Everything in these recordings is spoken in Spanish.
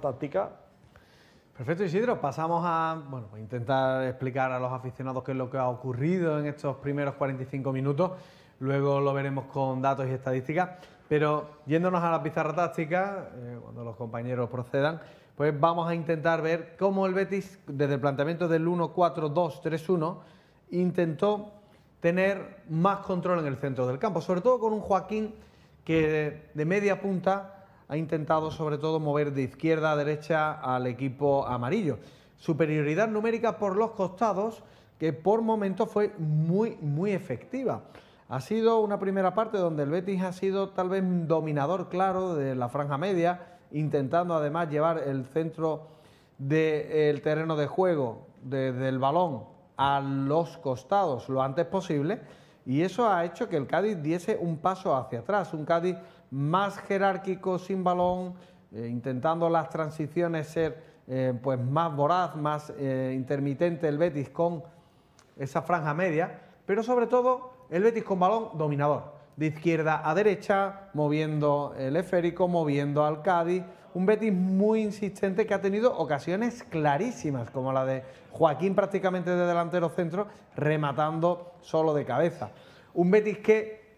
táctica. Perfecto, Isidro. Pasamos a bueno, intentar explicar a los aficionados qué es lo que ha ocurrido en estos primeros 45 minutos. Luego lo veremos con datos y estadísticas. Pero yéndonos a la pizarra táctica, eh, cuando los compañeros procedan, pues vamos a intentar ver cómo el Betis, desde el planteamiento del 1-4-2-3-1, intentó tener más control en el centro del campo. Sobre todo con un Joaquín que de media punta ha intentado sobre todo mover de izquierda a derecha al equipo amarillo. Superioridad numérica por los costados que por momentos fue muy, muy efectiva. Ha sido una primera parte donde el Betis ha sido tal vez dominador claro de la franja media, intentando además llevar el centro del terreno de juego desde el balón a los costados lo antes posible y eso ha hecho que el Cádiz diese un paso hacia atrás, un Cádiz más jerárquico, sin balón, eh, intentando las transiciones ser eh, pues más voraz, más eh, intermitente el Betis con esa franja media, pero sobre todo el Betis con balón dominador, de izquierda a derecha, moviendo el esférico, moviendo al Cádiz un Betis muy insistente que ha tenido ocasiones clarísimas, como la de Joaquín prácticamente de delantero centro, rematando solo de cabeza. Un Betis que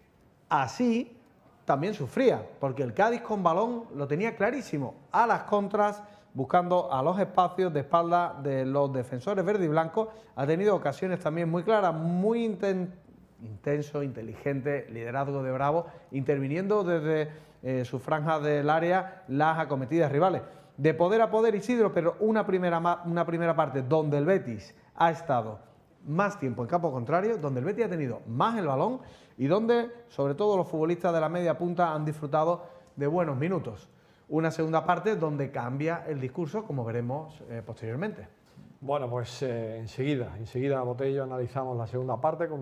así también sufría, porque el Cádiz con balón lo tenía clarísimo, a las contras, buscando a los espacios de espalda de los defensores verde y blanco, ha tenido ocasiones también muy claras, muy intentadas intenso, inteligente, liderazgo de Bravo, interviniendo desde eh, su franja del área las acometidas rivales. De poder a poder Isidro, pero una primera, una primera parte donde el Betis ha estado más tiempo en campo contrario, donde el Betis ha tenido más el balón y donde sobre todo los futbolistas de la media punta han disfrutado de buenos minutos. Una segunda parte donde cambia el discurso, como veremos eh, posteriormente. Bueno, pues eh, enseguida, enseguida Botello analizamos la segunda parte. Con